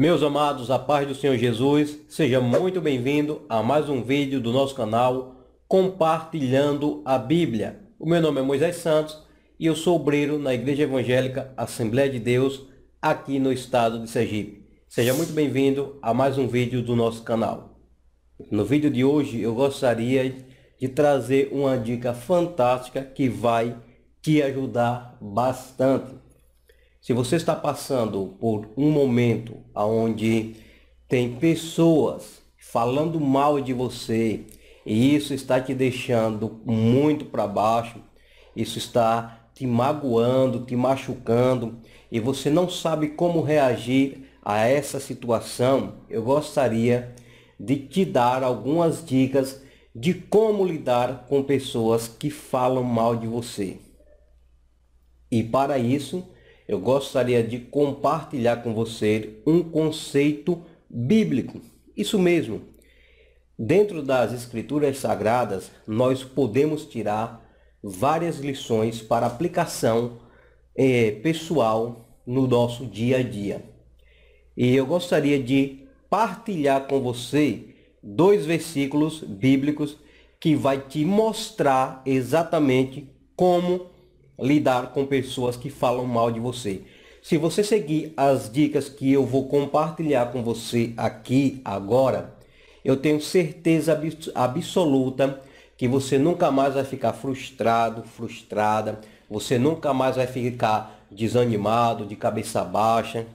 Meus amados, a paz do Senhor Jesus, seja muito bem-vindo a mais um vídeo do nosso canal Compartilhando a Bíblia. O meu nome é Moisés Santos e eu sou obreiro na Igreja Evangélica Assembleia de Deus aqui no estado de Sergipe. Seja muito bem-vindo a mais um vídeo do nosso canal. No vídeo de hoje eu gostaria de trazer uma dica fantástica que vai te ajudar bastante. Se você está passando por um momento onde tem pessoas falando mal de você e isso está te deixando muito para baixo, isso está te magoando, te machucando e você não sabe como reagir a essa situação, eu gostaria de te dar algumas dicas de como lidar com pessoas que falam mal de você. E para isso, eu gostaria de compartilhar com você um conceito bíblico. Isso mesmo. Dentro das escrituras sagradas, nós podemos tirar várias lições para aplicação eh, pessoal no nosso dia a dia. E eu gostaria de partilhar com você dois versículos bíblicos que vai te mostrar exatamente como lidar com pessoas que falam mal de você. Se você seguir as dicas que eu vou compartilhar com você aqui agora, eu tenho certeza absoluta que você nunca mais vai ficar frustrado, frustrada, você nunca mais vai ficar desanimado, de cabeça baixa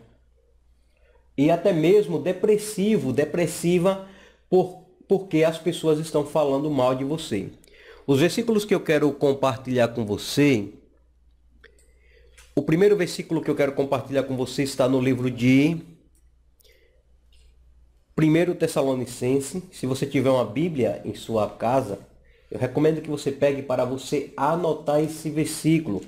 e até mesmo depressivo, depressiva, por, porque as pessoas estão falando mal de você. Os versículos que eu quero compartilhar com você o primeiro versículo que eu quero compartilhar com você está no livro de 1 Tessalonicense. Se você tiver uma Bíblia em sua casa, eu recomendo que você pegue para você anotar esse versículo.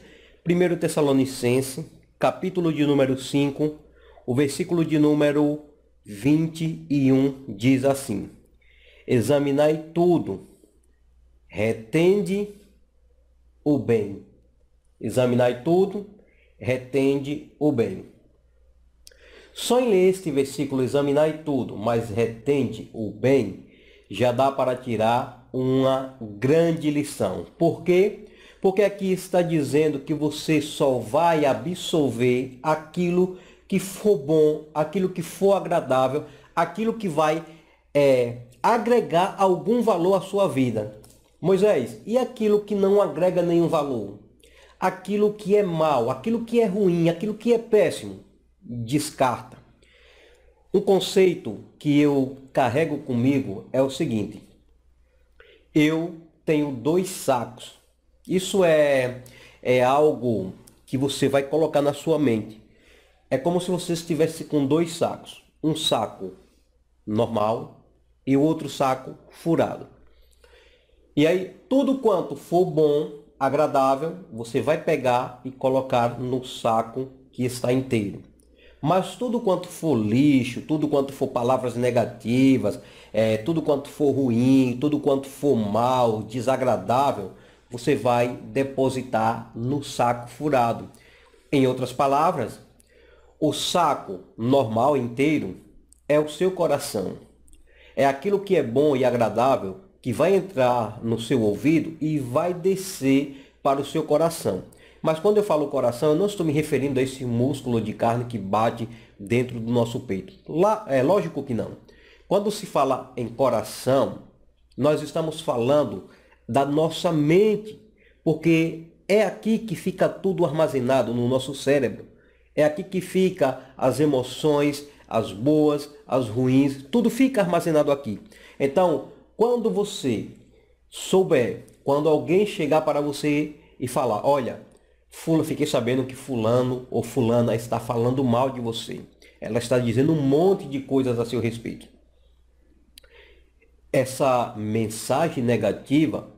1 Tessalonicense, capítulo de número 5, o versículo de número 21 diz assim: Examinai tudo, retende o bem. Examinai tudo, retende o bem. Só em ler este versículo examinai tudo, mas retende o bem, já dá para tirar uma grande lição. Por quê? Porque aqui está dizendo que você só vai absorver aquilo que for bom, aquilo que for agradável, aquilo que vai é, agregar algum valor à sua vida. Moisés, e aquilo que não agrega nenhum valor? aquilo que é mal, aquilo que é ruim, aquilo que é péssimo, descarta. Um conceito que eu carrego comigo é o seguinte: eu tenho dois sacos. Isso é, é algo que você vai colocar na sua mente. É como se você estivesse com dois sacos: um saco normal e o outro saco furado. E aí, tudo quanto for bom agradável, você vai pegar e colocar no saco que está inteiro. Mas tudo quanto for lixo, tudo quanto for palavras negativas, é, tudo quanto for ruim, tudo quanto for mal, desagradável, você vai depositar no saco furado. Em outras palavras, o saco normal inteiro é o seu coração. É aquilo que é bom e agradável que vai entrar no seu ouvido e vai descer para o seu coração. Mas quando eu falo coração, eu não estou me referindo a esse músculo de carne que bate dentro do nosso peito. Lá, é lógico que não. Quando se fala em coração, nós estamos falando da nossa mente, porque é aqui que fica tudo armazenado no nosso cérebro. É aqui que fica as emoções, as boas, as ruins, tudo fica armazenado aqui. Então, quando você souber, quando alguém chegar para você e falar, olha, fula, fiquei sabendo que fulano ou fulana está falando mal de você. Ela está dizendo um monte de coisas a seu respeito. Essa mensagem negativa,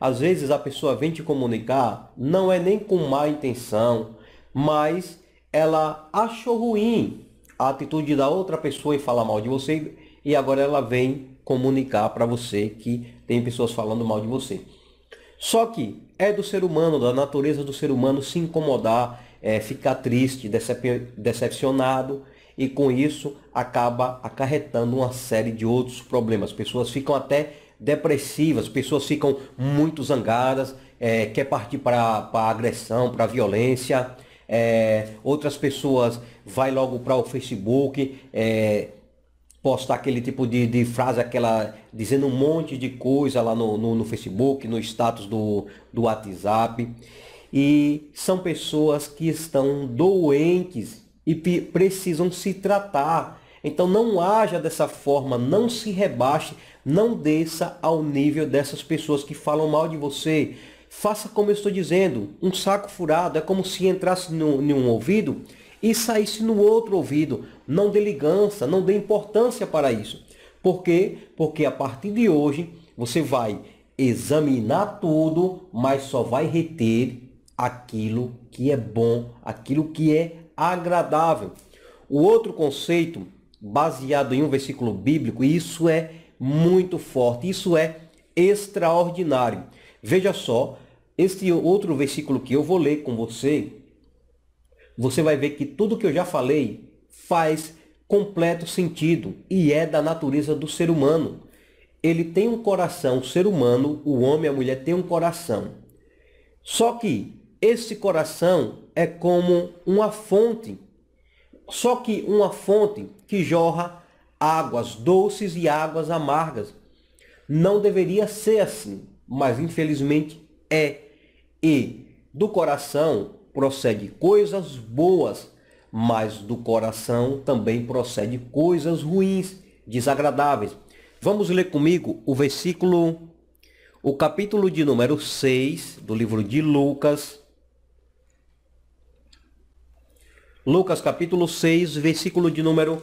às vezes a pessoa vem te comunicar, não é nem com má intenção, mas ela achou ruim a atitude da outra pessoa e falar mal de você e agora ela vem comunicar para você que tem pessoas falando mal de você. Só que é do ser humano, da natureza do ser humano se incomodar, é, ficar triste, decep decepcionado e com isso acaba acarretando uma série de outros problemas. Pessoas ficam até depressivas, pessoas ficam muito zangadas, é, quer partir para a agressão, para a violência. É, outras pessoas vai logo para o Facebook, é, postar aquele tipo de, de frase, aquela dizendo um monte de coisa lá no, no, no Facebook, no status do, do WhatsApp. E são pessoas que estão doentes e precisam se tratar. Então não haja dessa forma, não se rebaixe, não desça ao nível dessas pessoas que falam mal de você. Faça como eu estou dizendo, um saco furado é como se entrasse no, em um ouvido e saísse no outro ouvido. Não dê ligança, não dê importância para isso. Por quê? Porque a partir de hoje você vai examinar tudo, mas só vai reter aquilo que é bom, aquilo que é agradável. O outro conceito, baseado em um versículo bíblico, e isso é muito forte, isso é extraordinário. Veja só, este outro versículo que eu vou ler com você, você vai ver que tudo que eu já falei faz completo sentido e é da natureza do ser humano. Ele tem um coração, o ser humano, o homem e a mulher tem um coração. Só que esse coração é como uma fonte. Só que uma fonte que jorra águas doces e águas amargas. Não deveria ser assim, mas infelizmente é. E do coração procede coisas boas, mas do coração também procede coisas ruins, desagradáveis. Vamos ler comigo o versículo, o capítulo de número 6 do livro de Lucas. Lucas capítulo 6, versículo de número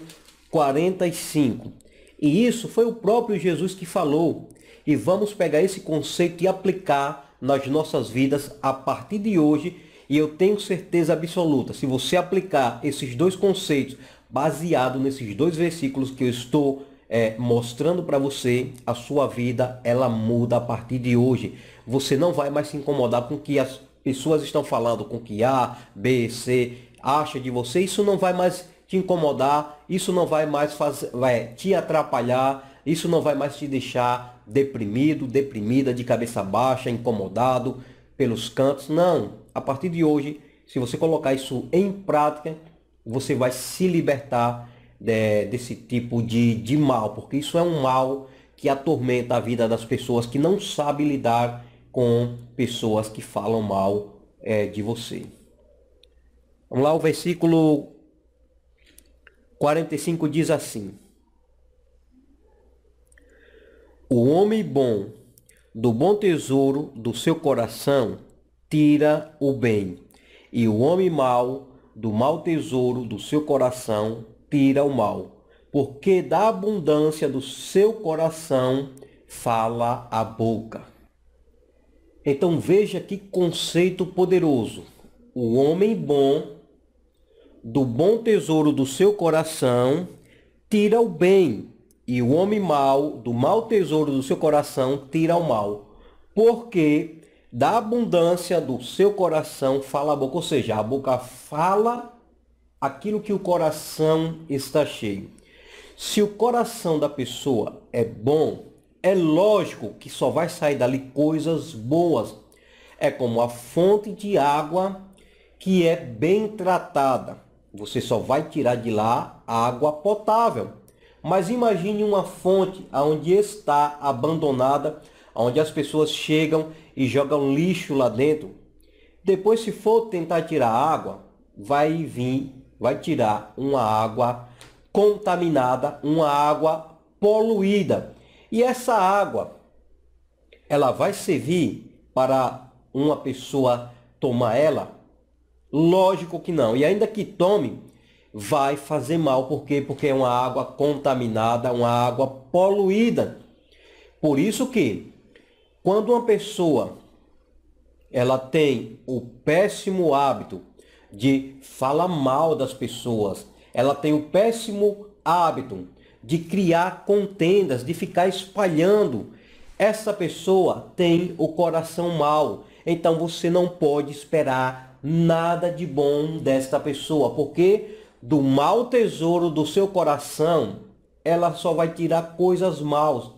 45. E isso foi o próprio Jesus que falou. E vamos pegar esse conceito e aplicar nas nossas vidas a partir de hoje e eu tenho certeza absoluta, se você aplicar esses dois conceitos baseado nesses dois versículos que eu estou é, mostrando para você, a sua vida ela muda a partir de hoje. Você não vai mais se incomodar com o que as pessoas estão falando, com o que A, B, C acha de você. Isso não vai mais te incomodar, isso não vai mais fazer, vai é, te atrapalhar, isso não vai mais te deixar deprimido, deprimida, de cabeça baixa, incomodado pelos cantos. Não, a partir de hoje, se você colocar isso em prática, você vai se libertar de, desse tipo de, de mal, porque isso é um mal que atormenta a vida das pessoas que não sabem lidar com pessoas que falam mal é, de você. Vamos lá, o versículo 45 diz assim: O homem bom, do bom tesouro do seu coração, tira o bem, e o homem mau do mau tesouro do seu coração tira o mal, porque da abundância do seu coração fala a boca. Então veja que conceito poderoso. O homem bom, do bom tesouro do seu coração, tira o bem, e o homem mau, do mau tesouro do seu coração, tira o mal. Porque da abundância do seu coração fala a boca, ou seja, a boca fala aquilo que o coração está cheio. Se o coração da pessoa é bom, é lógico que só vai sair dali coisas boas. É como a fonte de água que é bem tratada. Você só vai tirar de lá água potável. Mas imagine uma fonte onde está abandonada onde as pessoas chegam e jogam lixo lá dentro. Depois, se for tentar tirar água, vai vir, vai tirar uma água contaminada, uma água poluída. E essa água, ela vai servir para uma pessoa tomar ela? Lógico que não. E ainda que tome, vai fazer mal. Por quê? Porque é uma água contaminada, uma água poluída. Por isso que quando uma pessoa ela tem o péssimo hábito de falar mal das pessoas, ela tem o péssimo hábito de criar contendas, de ficar espalhando, essa pessoa tem o coração mal. Então você não pode esperar nada de bom desta pessoa, porque do mau tesouro do seu coração, ela só vai tirar coisas maus.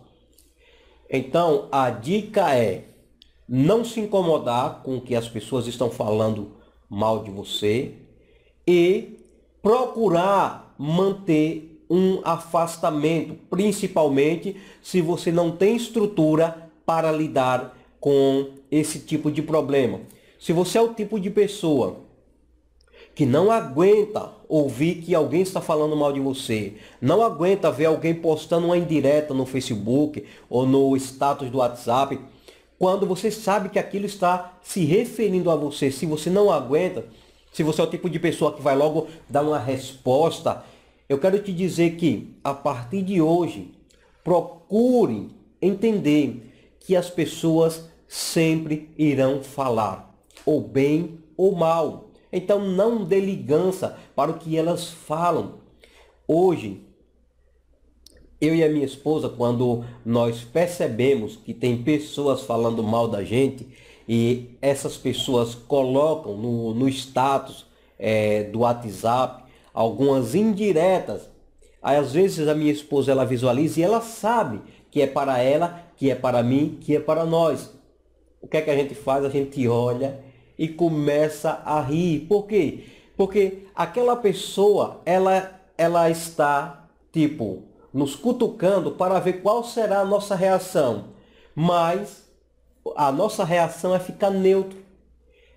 Então, a dica é não se incomodar com o que as pessoas estão falando mal de você e procurar manter um afastamento, principalmente se você não tem estrutura para lidar com esse tipo de problema. Se você é o tipo de pessoa que não aguenta ouvir que alguém está falando mal de você, não aguenta ver alguém postando uma indireta no Facebook ou no status do WhatsApp, quando você sabe que aquilo está se referindo a você, se você não aguenta, se você é o tipo de pessoa que vai logo dar uma resposta, eu quero te dizer que a partir de hoje, procure entender que as pessoas sempre irão falar, ou bem ou mal. Então não dê ligança para o que elas falam. Hoje, eu e a minha esposa, quando nós percebemos que tem pessoas falando mal da gente e essas pessoas colocam no, no status é, do WhatsApp algumas indiretas, aí às vezes a minha esposa ela visualiza e ela sabe que é para ela, que é para mim, que é para nós. O que é que a gente faz? A gente olha e começa a rir. Por quê? Porque aquela pessoa, ela, ela está, tipo, nos cutucando para ver qual será a nossa reação. Mas a nossa reação é ficar neutro.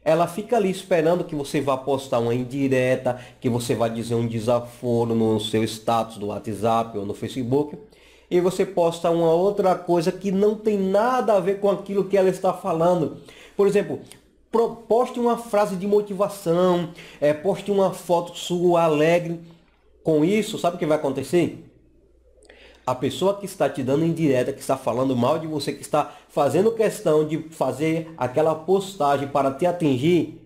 Ela fica ali esperando que você vá postar uma indireta, que você vá dizer um desaforo no seu status do WhatsApp ou no Facebook. E você posta uma outra coisa que não tem nada a ver com aquilo que ela está falando. Por exemplo, poste uma frase de motivação, é, poste uma foto sua alegre. Com isso, sabe o que vai acontecer? A pessoa que está te dando indireta, que está falando mal de você, que está fazendo questão de fazer aquela postagem para te atingir,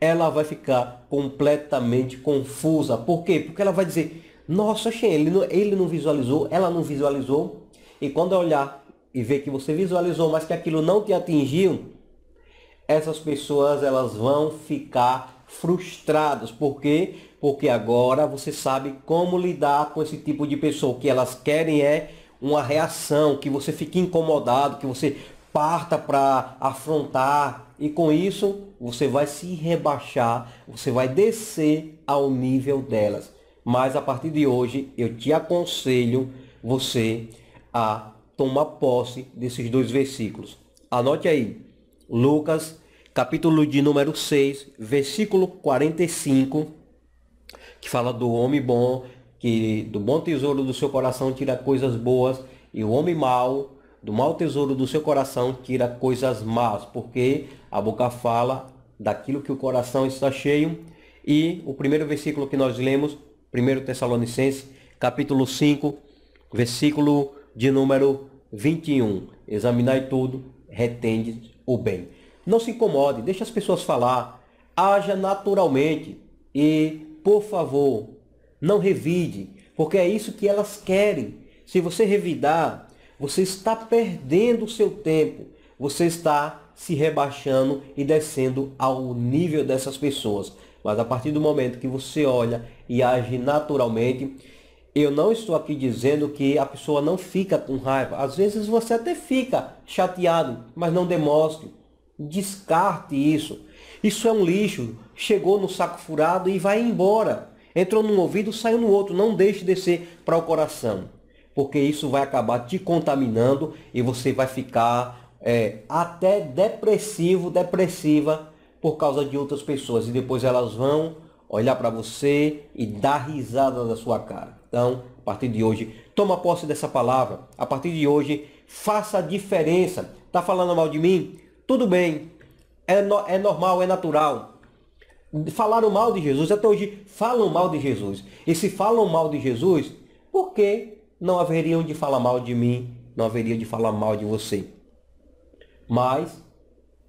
ela vai ficar completamente confusa. Por quê? Porque ela vai dizer, nossa, ele não, ele não visualizou, ela não visualizou. E quando olhar e ver que você visualizou, mas que aquilo não te atingiu, essas pessoas elas vão ficar frustradas. Por quê? Porque agora você sabe como lidar com esse tipo de pessoa. O que elas querem é uma reação, que você fique incomodado, que você parta para afrontar. E com isso, você vai se rebaixar, você vai descer ao nível delas. Mas a partir de hoje, eu te aconselho você a tomar posse desses dois versículos. Anote aí, Lucas, capítulo de número 6, versículo 45, que fala do homem bom, que do bom tesouro do seu coração tira coisas boas, e o homem mau, do mau tesouro do seu coração tira coisas más, porque a boca fala daquilo que o coração está cheio. E o primeiro versículo que nós lemos, 1 Tessalonicenses, capítulo 5, versículo de número 21. Examinai tudo, retende o bem. Não se incomode, deixe as pessoas falar, haja naturalmente e, por favor, não revide, porque é isso que elas querem. Se você revidar, você está perdendo o seu tempo, você está se rebaixando e descendo ao nível dessas pessoas. Mas a partir do momento que você olha e age naturalmente, eu não estou aqui dizendo que a pessoa não fica com raiva. Às vezes você até fica chateado, mas não demonstre. Descarte isso. Isso é um lixo. Chegou no saco furado e vai embora. Entrou num ouvido, saiu no outro. Não deixe descer para o coração. Porque isso vai acabar te contaminando e você vai ficar é, até depressivo, depressiva por causa de outras pessoas. E depois elas vão olhar para você e dar risada na sua cara. Então, a partir de hoje, toma posse dessa palavra. A partir de hoje, faça a diferença. Tá falando mal de mim? Tudo bem. É, no, é normal, é natural. Falaram mal de Jesus, até hoje falam mal de Jesus. E se falam mal de Jesus, por que não haveriam de falar mal de mim? Não haveria de falar mal de você. Mas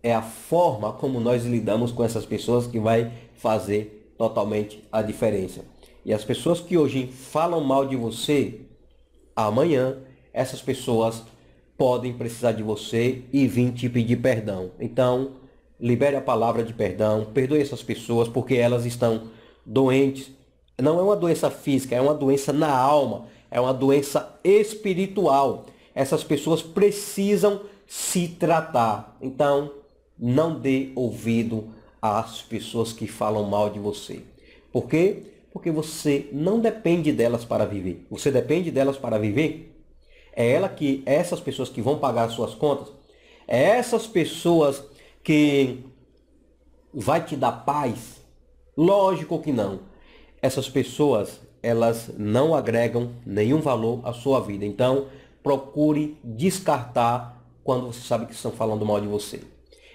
é a forma como nós lidamos com essas pessoas que vai fazer totalmente a diferença. E as pessoas que hoje falam mal de você, amanhã essas pessoas podem precisar de você e vir te pedir perdão. Então, libere a palavra de perdão, perdoe essas pessoas porque elas estão doentes. Não é uma doença física, é uma doença na alma, é uma doença espiritual. Essas pessoas precisam se tratar. Então, não dê ouvido às pessoas que falam mal de você. Porque porque você não depende delas para viver. Você depende delas para viver. É ela que é essas pessoas que vão pagar as suas contas, é essas pessoas que vai te dar paz. Lógico que não. Essas pessoas, elas não agregam nenhum valor à sua vida. Então, procure descartar quando você sabe que estão falando mal de você.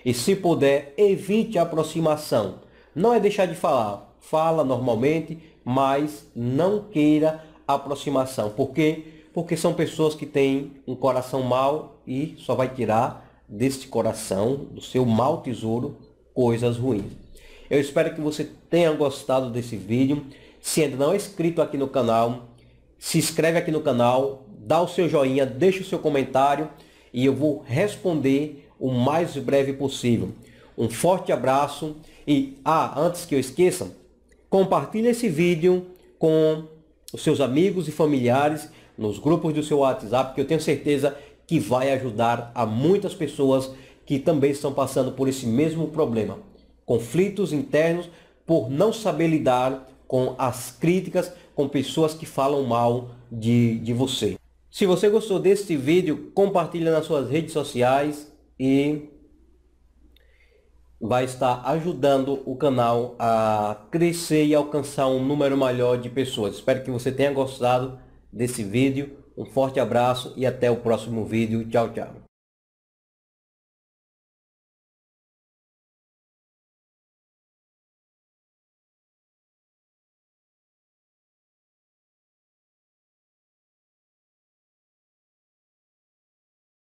E se puder, evite a aproximação. Não é deixar de falar, fala normalmente, mas não queira aproximação. Por quê? Porque são pessoas que têm um coração mau e só vai tirar deste coração, do seu mau tesouro, coisas ruins. Eu espero que você tenha gostado desse vídeo. Se ainda não é inscrito aqui no canal, se inscreve aqui no canal, dá o seu joinha, deixa o seu comentário e eu vou responder o mais breve possível. Um forte abraço e, ah, antes que eu esqueça, Compartilhe esse vídeo com os seus amigos e familiares nos grupos do seu WhatsApp, que eu tenho certeza que vai ajudar a muitas pessoas que também estão passando por esse mesmo problema. Conflitos internos por não saber lidar com as críticas, com pessoas que falam mal de, de você. Se você gostou deste vídeo, compartilhe nas suas redes sociais e vai estar ajudando o canal a crescer e alcançar um número maior de pessoas. Espero que você tenha gostado desse vídeo. Um forte abraço e até o próximo vídeo. Tchau, tchau.